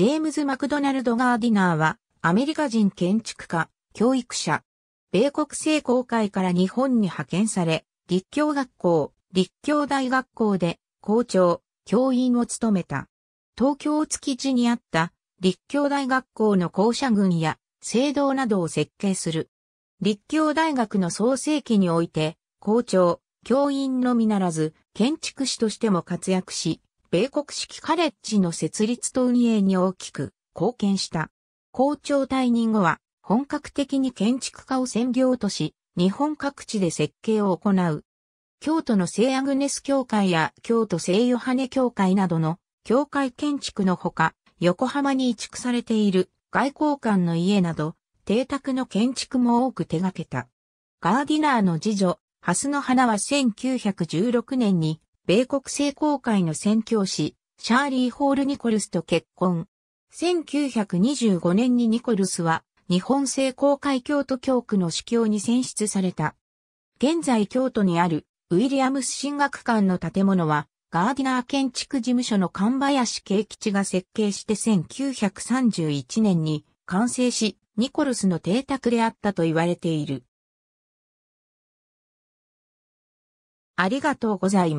ジェームズ・マクドナルド・ガーディナーは、アメリカ人建築家、教育者。米国聖公会から日本に派遣され、立教学校、立教大学校で校長、教員を務めた。東京築地にあった立教大学校の校舎群や聖堂などを設計する。立教大学の創世期において、校長、教員のみならず、建築士としても活躍し、米国式カレッジの設立と運営に大きく貢献した。校長退任後は本格的に建築家を専業とし、日本各地で設計を行う。京都の聖アグネス教会や京都聖ヨハネ教会などの教会建築のほか、横浜に移築されている外交官の家など、邸宅の建築も多く手掛けた。ガーディナーの次女、ハスの花は1916年に米国聖公会の宣教師、シャーリー・ホール・ニコルスと結婚。1925年にニコルスは、日本聖公会京都教区の司教に選出された。現在京都にある、ウィリアムス神学館の建物は、ガーディナー建築事務所の神林慶吉が設計して1931年に完成し、ニコルスの邸宅であったと言われている。ありがとうございます。